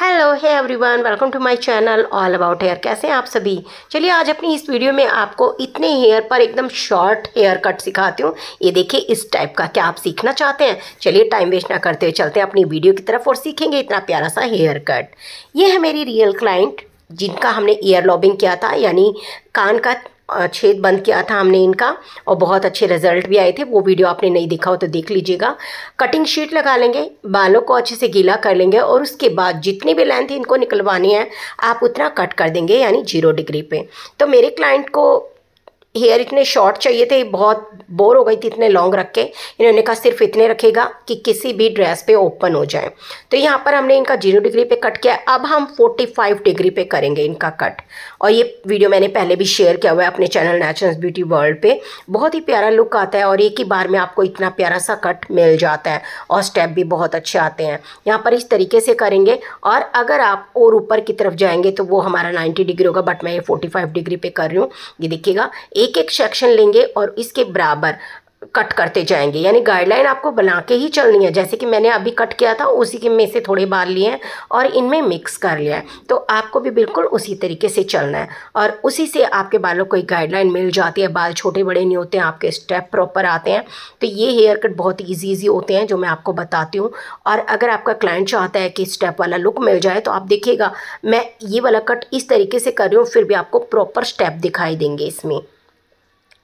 hello hi everyone welcome to my channel all about hair कैसे हैं आप सभी चलिए आज अपनी इस वीडियो में आपको इतने हेयर पर एकदम शॉर्ट हेयर कट सिखाती हूँ ये देखिए इस टाइप का क्या आप सीखना चाहते हैं चलिए टाइम वेस्ट ना करते हुए चलते हैं अपनी वीडियो की तरफ और सीखेंगे इतना प्यारा सा हेयर कट ये है मेरी रियल क्लाइंट जिनका हमने ईयर लॉबिंग किया था यानी कान का छेद बंद किया था हमने इनका और बहुत अच्छे रिजल्ट भी आए थे वो वीडियो आपने नहीं देखा हो तो देख लीजिएगा कटिंग शीट लगा लेंगे बालों को अच्छे से गीला कर लेंगे और उसके बाद जितनी भी लेंथ इनको निकलवानी है आप उतना कट कर देंगे यानी जीरो डिग्री पे तो मेरे क्लाइंट को हेयर इतने शॉर्ट चाहिए थे बहुत बोर हो गई थी इतने लॉन्ग रख के इन्होंने कहा सिर्फ इतने रखेगा कि किसी भी ड्रेस पे ओपन हो जाए तो यहाँ पर हमने इनका जीरो डिग्री पे कट किया अब हम फोर्टी फाइव डिग्री पे करेंगे इनका कट और ये वीडियो मैंने पहले भी शेयर किया हुआ है अपने चैनल नेचुरल ब्यूटी वर्ल्ड पर बहुत ही प्यारा लुक आता है और एक ही बार में आपको इतना प्यारा सा कट मिल जाता है और स्टेप भी बहुत अच्छे आते हैं यहाँ पर इस तरीके से करेंगे और अगर आप और ऊपर की तरफ जाएंगे तो वो हमारा नाइन्टी डिग्री होगा बट मैं ये फोर्टी डिग्री पे कर रही हूँ ये देखिएगा एक एक सेक्शन लेंगे और इसके बराबर कट करते जाएंगे यानी गाइडलाइन आपको बना के ही चलनी है जैसे कि मैंने अभी कट किया था उसी के में से थोड़े बार लिए हैं और इनमें मिक्स कर लिया है तो आपको भी बिल्कुल उसी तरीके से चलना है और उसी से आपके बालों को एक गाइडलाइन मिल जाती है बाल छोटे बड़े नहीं होते हैं आपके स्टेप प्रॉपर आते हैं तो ये हेयर कट बहुत ईजी ईजी होते हैं जो मैं आपको बताती हूँ और अगर आपका क्लाइंट चाहता है कि स्टेप वाला लुक मिल जाए तो आप देखिएगा मैं ये वाला कट इस तरीके से कर रही हूँ फिर भी आपको प्रॉपर स्टेप दिखाई देंगे इसमें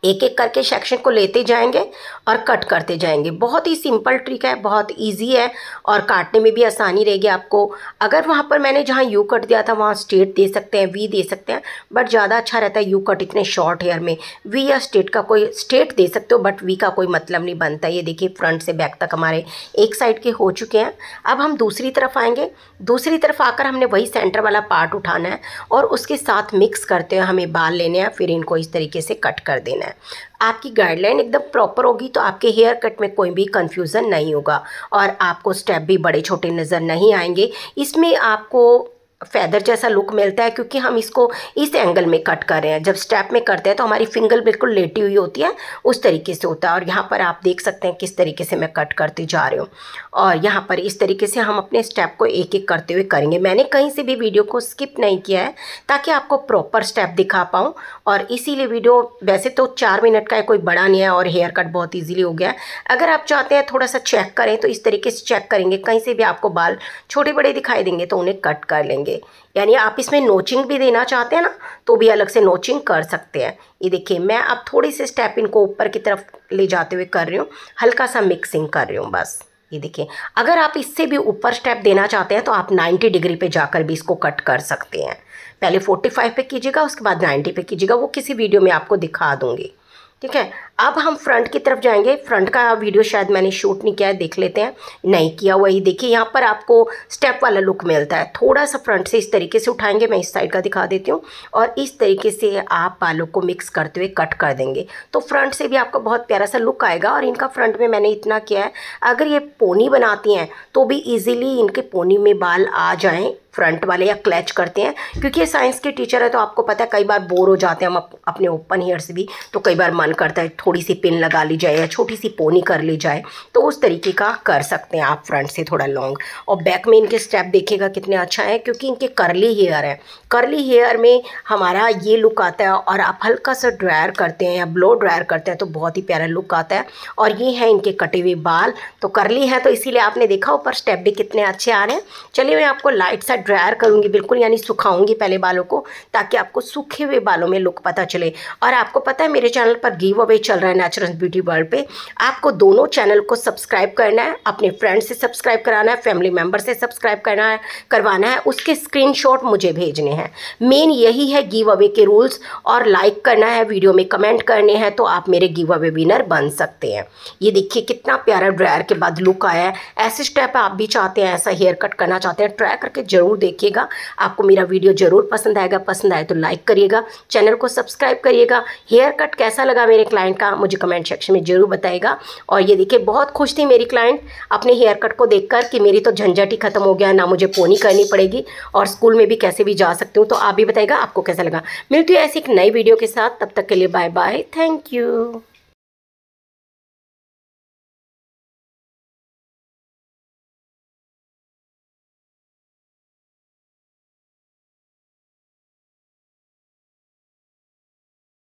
एक एक करके सेक्शन को लेते जाएंगे और कट करते जाएंगे बहुत ही सिंपल ट्रिक है बहुत इजी है और काटने में भी आसानी रहेगी आपको अगर वहाँ पर मैंने जहाँ यू कट दिया था वहाँ स्टेट दे सकते हैं वी दे सकते हैं बट ज़्यादा अच्छा रहता है यू कट इतने शॉर्ट हेयर में वी या स्टेट का कोई स्टेट दे सकते हो बट वी का कोई मतलब नहीं बनता ये देखिए फ्रंट से बैक तक हमारे एक साइड के हो चुके हैं अब हम दूसरी तरफ आएँगे दूसरी तरफ आकर हमने वही सेंटर वाला पार्ट उठाना है और उसके साथ मिक्स करते हुए हमें बाल लेने हैं फिर इनको इस तरीके से कट कर देना है है आपकी गाइडलाइन एकदम प्रॉपर होगी तो आपके हेयर कट में कोई भी कन्फ्यूज़न नहीं होगा और आपको स्टेप भी बड़े छोटे नज़र नहीं आएंगे इसमें आपको फैदर जैसा लुक मिलता है क्योंकि हम इसको इस एंगल में कट कर रहे हैं जब स्टेप में करते हैं तो हमारी फिंगर बिल्कुल लेटी हुई होती है उस तरीके से होता है और यहाँ पर आप देख सकते हैं किस तरीके से मैं कट करती जा रही हूँ और यहाँ पर इस तरीके से हम अपने स्टेप को एक एक करते हुए करेंगे मैंने कहीं से भी वीडियो को स्किप नहीं किया है ताकि आपको प्रॉपर स्टेप दिखा पाऊँ और इसीलिए वीडियो वैसे तो चार मिनट का है कोई बड़ा नहीं है और हेयर कट बहुत ईजिली हो गया है अगर आप चाहते हैं थोड़ा सा चेक करें तो इस तरीके से चेक करेंगे कहीं से भी आपको बाल छोटे बड़े दिखाई देंगे तो उन्हें कट कर लेंगे देंगे यानी आप इसमें नोचिंग भी देना चाहते हैं ना तो भी अलग से नोचिंग कर सकते हैं ये देखिए मैं अब थोड़ी सी स्टेप इनको ऊपर की तरफ ले जाते हुए कर रही हूँ हल्का सा मिक्सिंग कर रही हूँ बस ये देखिए अगर आप इससे भी ऊपर स्टेप देना चाहते हैं तो आप 90 डिग्री पे जाकर भी इसको कट कर सकते हैं पहले 45 पे कीजिएगा उसके बाद 90 पे कीजिएगा वो किसी वीडियो में आपको दिखा दूँगी ठीक है अब हम फ्रंट की तरफ जाएंगे फ्रंट का वीडियो शायद मैंने शूट नहीं किया है देख लेते हैं नहीं किया हुआ ही देखिए यहाँ पर आपको स्टेप वाला लुक मिलता है थोड़ा सा फ्रंट से इस तरीके से उठाएंगे मैं इस साइड का दिखा देती हूँ और इस तरीके से आप बालों को मिक्स करते हुए कट कर देंगे तो फ्रंट से भी आपका बहुत प्यारा सा लुक आएगा और इनका फ्रंट में मैंने इतना किया है अगर ये पोनी बनाती हैं तो भी ईजिली इनके पोनी में बाल आ जाएँ फ्रंट वाले या क्लैच करते हैं क्योंकि ये साइंस के टीचर है तो आपको पता है कई बार बोर हो जाते हैं हम अपने ओपन हेयर से भी तो कई बार मन करता है थोड़ी सी पिन लगा ली जाए या छोटी सी पोनी कर ली जाए तो उस तरीके का कर सकते हैं आप फ्रंट से थोड़ा लॉन्ग और बैक में इनके स्टेप देखिएगा कितने अच्छा है क्योंकि इनके करली हेयर है करली हेयर में हमारा ये लुक आता है और आप हल्का सा ड्रायर करते हैं या ब्लो ड्रायर करते हैं तो बहुत ही प्यारा लुक आता है और ये हैं इनके कटे हुए बाल तो करली है तो इसीलिए आपने देखा ऊपर स्टेप भी कितने अच्छे आ रहे हैं चलिए मैं आपको लाइट सा ड्रायर करूँगी बिल्कुल यानी सुखाऊंगी पहले बालों को ताकि आपको सूखे हुए बालों में लुक पता चले और आपको पता है मेरे चैनल पर गिव अवे चल चल रहा है नेचुरल ब्यूटी वर्ल्ड पे आपको दोनों चैनल को सब्सक्राइब करना है अपने फ्रेंड से सब्सक्राइब कराना है फैमिली मेम्बर से सब्सक्राइब करना है करवाना है उसके स्क्रीनशॉट मुझे भेजने हैं मेन यही है गिव अवे के रूल्स और लाइक करना है वीडियो में कमेंट करने हैं तो आप मेरे गिव अवे विनर बन सकते हैं ये देखिए कितना प्यारा ड्रायर के बाद लुक आया है ऐसे स्टेप आप भी चाहते हैं ऐसा हेयर कट करना चाहते हैं ट्राई करके ज़रूर देखिएगा आपको मेरा वीडियो ज़रूर पसंद आएगा पसंद आए तो लाइक करिएगा चैनल को सब्सक्राइब करिएगा हेयर कट कैसा लगा मेरे क्लाइंट का लगा मुझे कमेंट सेक्शन में ज़रूर बताएगा और ये देखिए बहुत खुश थी मेरी क्लाइंट अपने हेयर कट को देखकर कि मेरी तो झंझट ही खत्म हो गया ना मुझे पोनी करनी पड़ेगी और स्कूल में भी कैसे भी जा सकती हूँ तो आप भी बताएगा आपको कैसा लगा मिलती है ऐसी एक नई वीडियो के साथ तब तक के लिए बाय बाय थैंक यू